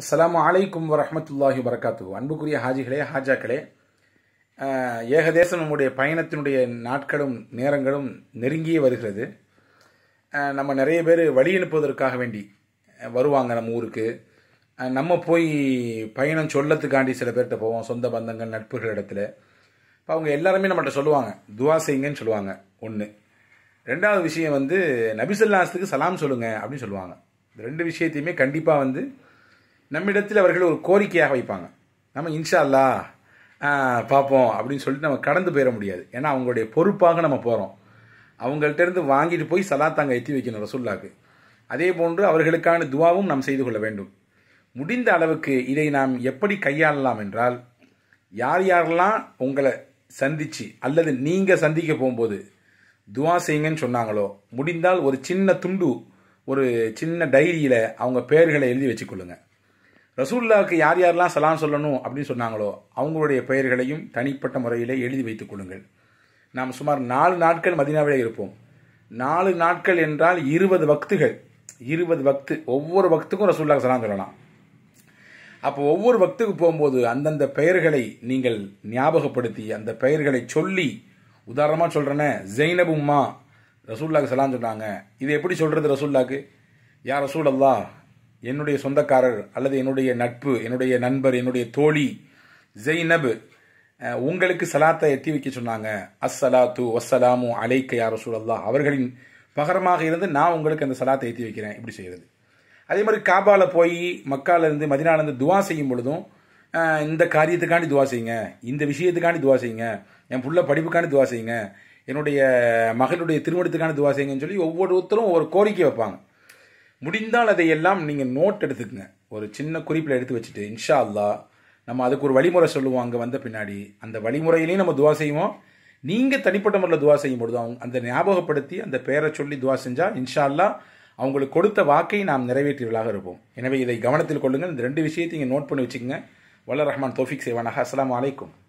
அஸ்லாம் அலைக்கும் வரமத்துல்லாஹி வரகாத்து அன்புக்குரிய ஹாஜிகளே ஹாஜாக்களே ஏகதேசம் நம்முடைய பயணத்தினுடைய நாட்களும் நேரங்களும் நெருங்கியே வருகிறது நம்ம நிறைய பேர் வழி அனுப்புவதற்காக வேண்டி வருவாங்க நம்ம ஊருக்கு நம்ம போய் பயணம் சொல்லத்துக்காண்டி சில பேர்கிட்ட போவோம் சொந்த பந்தங்கள் நட்புகள் இடத்துல இப்போ அவங்க எல்லாருமே நம்மகிட்ட சொல்லுவாங்க துவா செய்யுங்கன்னு சொல்லுவாங்க ஒன்று ரெண்டாவது விஷயம் வந்து நபிசல்லாஸ்துக்கு சலாம் சொல்லுங்கள் அப்படின்னு சொல்லுவாங்க ரெண்டு விஷயத்தையுமே கண்டிப்பாக வந்து நம்மிடத்தில் அவர்கள் ஒரு கோரிக்கையாக வைப்பாங்க நம்ம இன்ஷா அல்லா பார்ப்போம் அப்படின்னு சொல்லிட்டு நம்ம கடந்து போயிட முடியாது ஏன்னா அவங்களுடைய பொறுப்பாக நம்ம போகிறோம் அவங்கள்ட்டேருந்து வாங்கிட்டு போய் சலாத்தாங்க எத்தி வைக்கணும் ரசுல்லாக்கு அதே போன்று அவர்களுக்கான துவாவும் நாம் செய்து கொள்ள வேண்டும் முடிந்த அளவுக்கு இதை நாம் எப்படி கையாளலாம் என்றால் யார் யாரெல்லாம் உங்களை சந்தித்து அல்லது நீங்கள் சந்திக்க போகும்போது துவா செய்யுங்கன்னு சொன்னாங்களோ முடிந்தால் ஒரு சின்ன துண்டு ஒரு சின்ன டைரியில் அவங்க பெயர்களை எழுதி வச்சுக்கொள்ளுங்கள் ரசூல்லாவுக்கு யார் யாரெல்லாம் சலாம் சொல்லணும் அப்படின்னு சொன்னாங்களோ அவங்களுடைய பெயர்களையும் தனிப்பட்ட முறையில் எழுதி வைத்துக் கொள்ளுங்கள் நாம் சுமார் நாலு நாட்கள் மதினாவிலே இருப்போம் நாலு நாட்கள் என்றால் இருபது வக்துகள் இருபது வக்து ஒவ்வொரு வக்துக்கும் ரசூல்லாக்கு சலாம் சொல்லலாம் அப்போ ஒவ்வொரு வக்துக்கு போகும்போது அந்தந்த பெயர்களை நீங்கள் ஞாபகப்படுத்தி அந்த பெயர்களை சொல்லி உதாரணமாக சொல்கிறேன்னே ஜெய்னபும்மா ரசூல்லாக்கு சலாம் சொன்னாங்க இது எப்படி சொல்கிறது ரசூல்லாக்கு யார் ரசூல் அல்லா என்னுடைய சொந்தக்காரர் அல்லது என்னுடைய நட்பு என்னுடைய நண்பர் என்னுடைய தோழி ஜெய்னப் உங்களுக்கு சலாத்தை எத்தி வைக்க சொன்னாங்க அஸ்ஸலாத்து வசலாமு அலைக்க யார் சூழல்லா அவர்களின் பகரமாக இருந்து நான் உங்களுக்கு அந்த சலாத்தை ஏற்றி வைக்கிறேன் இப்படி செய்கிறது அதே மாதிரி காபாவில் போய் மக்காலேருந்து மதினாலேருந்து துவா செய்யும் பொழுதும் இந்த காரியத்துக்காண்டி துவா செய்யுங்க இந்த விஷயத்துக்காண்டி துவா செய்யுங்க என் புள்ள படிப்புக்காண்டி துவா செய்யுங்க என்னுடைய மகளுடைய திருமணத்துக்கான துவா செய்யுங்கன்னு சொல்லி ஒவ்வொருத்தரும் ஒவ்வொரு கோரிக்கை வைப்பாங்க முடிந்தால் அதையெல்லாம் நீங்கள் நோட் எடுத்துக்கங்க ஒரு சின்ன குறிப்பில் எடுத்து வச்சுட்டு இன்ஷா அல்லா நம்ம அதுக்கு ஒரு வழிமுறை சொல்லுவோம் அங்கே வந்த பின்னாடி அந்த வழிமுறையிலையும் நம்ம துவா செய்வோம் நீங்கள் தனிப்பட்ட முறையில் துவா செய்யும்பொழுது அவங்க அந்த ஞாபகப்படுத்தி அந்த பெயரை சொல்லி துவா செஞ்சால் இன்ஷா அல்லா அவங்களுக்கு கொடுத்த வாக்கை நாம் நிறைவேற்றியவர்களாக இருப்போம் எனவே இதை கவனத்தில் கொள்ளுங்கள் இந்த ரெண்டு விஷயத்தையும் நோட் பண்ணி வச்சுக்கோங்க வல்ல ரஹ்மான் தோஃபிக் செய்வானாக அஸ்லாம் வலைக்கும்